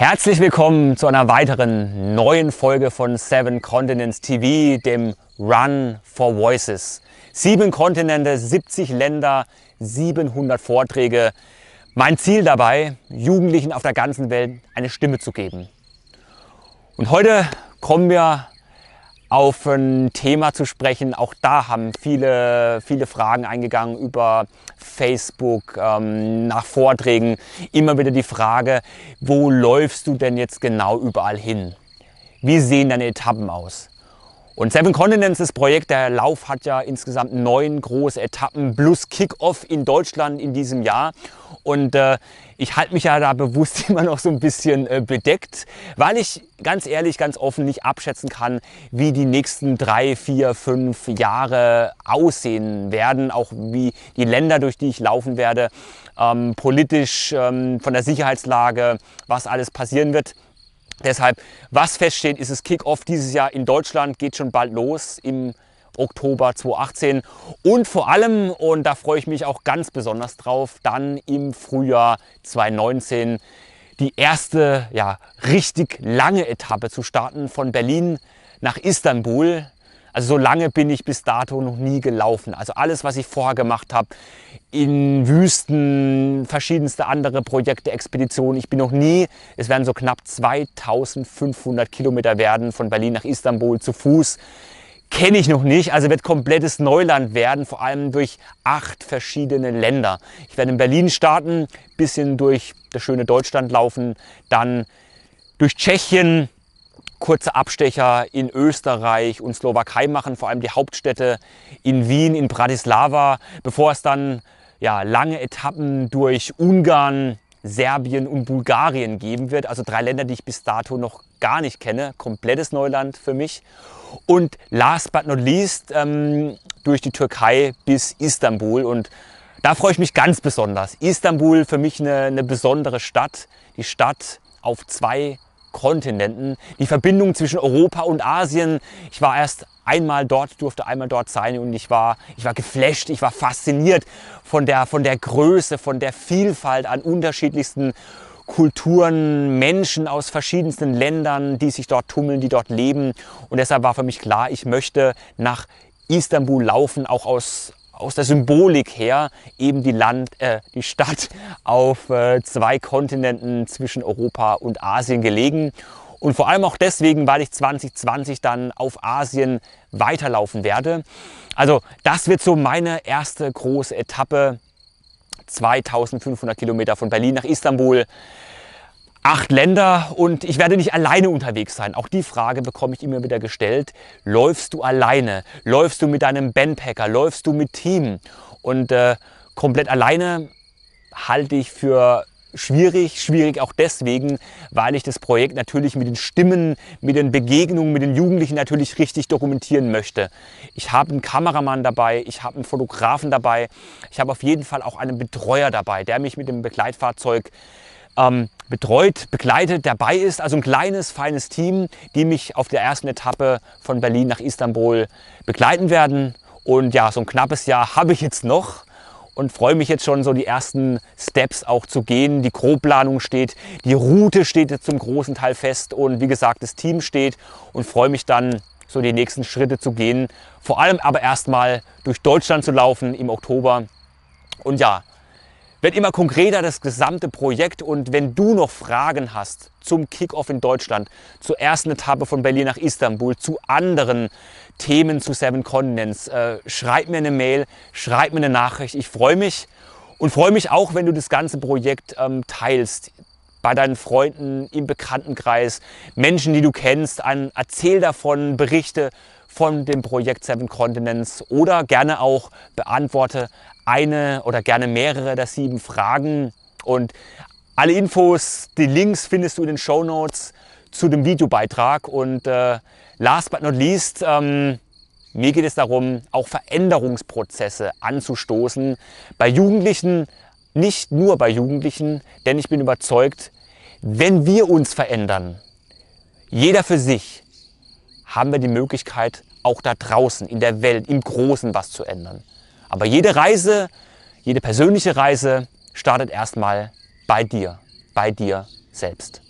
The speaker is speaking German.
Herzlich willkommen zu einer weiteren neuen Folge von Seven Continents TV, dem Run for Voices. Sieben Kontinente, 70 Länder, 700 Vorträge. Mein Ziel dabei, Jugendlichen auf der ganzen Welt eine Stimme zu geben. Und heute kommen wir auf ein Thema zu sprechen. Auch da haben viele, viele Fragen eingegangen über Facebook, ähm, nach Vorträgen. Immer wieder die Frage, wo läufst du denn jetzt genau überall hin? Wie sehen deine Etappen aus? Und Seven Continents, das Projekt, der Lauf hat ja insgesamt neun große Etappen plus Kickoff in Deutschland in diesem Jahr. Und äh, ich halte mich ja da bewusst immer noch so ein bisschen äh, bedeckt, weil ich ganz ehrlich, ganz offen nicht abschätzen kann, wie die nächsten drei, vier, fünf Jahre aussehen werden, auch wie die Länder, durch die ich laufen werde, ähm, politisch, ähm, von der Sicherheitslage, was alles passieren wird. Deshalb, was feststeht, ist es Kickoff dieses Jahr in Deutschland, geht schon bald los im Oktober 2018 und vor allem, und da freue ich mich auch ganz besonders drauf, dann im Frühjahr 2019 die erste ja, richtig lange Etappe zu starten von Berlin nach Istanbul. Also so lange bin ich bis dato noch nie gelaufen. Also alles, was ich vorher gemacht habe, in Wüsten, verschiedenste andere Projekte, Expeditionen. Ich bin noch nie, es werden so knapp 2500 Kilometer werden von Berlin nach Istanbul zu Fuß. Kenne ich noch nicht, also wird komplettes Neuland werden, vor allem durch acht verschiedene Länder. Ich werde in Berlin starten, bisschen durch das schöne Deutschland laufen, dann durch Tschechien, kurze Abstecher in Österreich und Slowakei machen, vor allem die Hauptstädte in Wien, in Bratislava, bevor es dann ja, lange Etappen durch Ungarn, Serbien und Bulgarien geben wird. Also drei Länder, die ich bis dato noch gar nicht kenne. Komplettes Neuland für mich. Und last but not least ähm, durch die Türkei bis Istanbul. Und da freue ich mich ganz besonders. Istanbul für mich eine, eine besondere Stadt. Die Stadt auf zwei Kontinenten, die Verbindung zwischen Europa und Asien. Ich war erst einmal dort, durfte einmal dort sein und ich war, ich war geflasht, ich war fasziniert von der, von der Größe, von der Vielfalt an unterschiedlichsten Kulturen, Menschen aus verschiedensten Ländern, die sich dort tummeln, die dort leben. Und deshalb war für mich klar, ich möchte nach Istanbul laufen, auch aus, aus der Symbolik her eben die, Land, äh, die Stadt auf äh, zwei Kontinenten zwischen Europa und Asien gelegen. Und vor allem auch deswegen, weil ich 2020 dann auf Asien weiterlaufen werde. Also das wird so meine erste große Etappe. 2500 Kilometer von Berlin nach Istanbul acht Länder und ich werde nicht alleine unterwegs sein. Auch die Frage bekomme ich immer wieder gestellt. Läufst du alleine? Läufst du mit deinem Bandpacker? Läufst du mit Team? Und äh, komplett alleine halte ich für schwierig. Schwierig auch deswegen, weil ich das Projekt natürlich mit den Stimmen, mit den Begegnungen, mit den Jugendlichen natürlich richtig dokumentieren möchte. Ich habe einen Kameramann dabei, ich habe einen Fotografen dabei, ich habe auf jeden Fall auch einen Betreuer dabei, der mich mit dem Begleitfahrzeug ähm, betreut, begleitet, dabei ist. Also ein kleines, feines Team, die mich auf der ersten Etappe von Berlin nach Istanbul begleiten werden. Und ja, so ein knappes Jahr habe ich jetzt noch und freue mich jetzt schon so die ersten Steps auch zu gehen. Die Grobplanung steht, die Route steht jetzt zum großen Teil fest und wie gesagt, das Team steht und freue mich dann so die nächsten Schritte zu gehen. Vor allem aber erstmal durch Deutschland zu laufen im Oktober. Und ja, wird immer konkreter das gesamte Projekt und wenn du noch Fragen hast zum Kickoff in Deutschland, zur ersten Etappe von Berlin nach Istanbul, zu anderen Themen zu Seven Continents, äh, schreib mir eine Mail, schreib mir eine Nachricht. Ich freue mich und freue mich auch, wenn du das ganze Projekt ähm, teilst bei deinen Freunden, im Bekanntenkreis, Menschen, die du kennst, an, erzähl davon, berichte von dem Projekt Seven Continents oder gerne auch beantworte eine oder gerne mehrere der sieben Fragen. Und alle Infos, die Links findest du in den Show Notes zu dem Videobeitrag. Und äh, last but not least, ähm, mir geht es darum, auch Veränderungsprozesse anzustoßen. Bei Jugendlichen, nicht nur bei Jugendlichen, denn ich bin überzeugt, wenn wir uns verändern, jeder für sich, haben wir die Möglichkeit, auch da draußen in der Welt, im Großen was zu ändern. Aber jede Reise, jede persönliche Reise startet erstmal bei dir, bei dir selbst.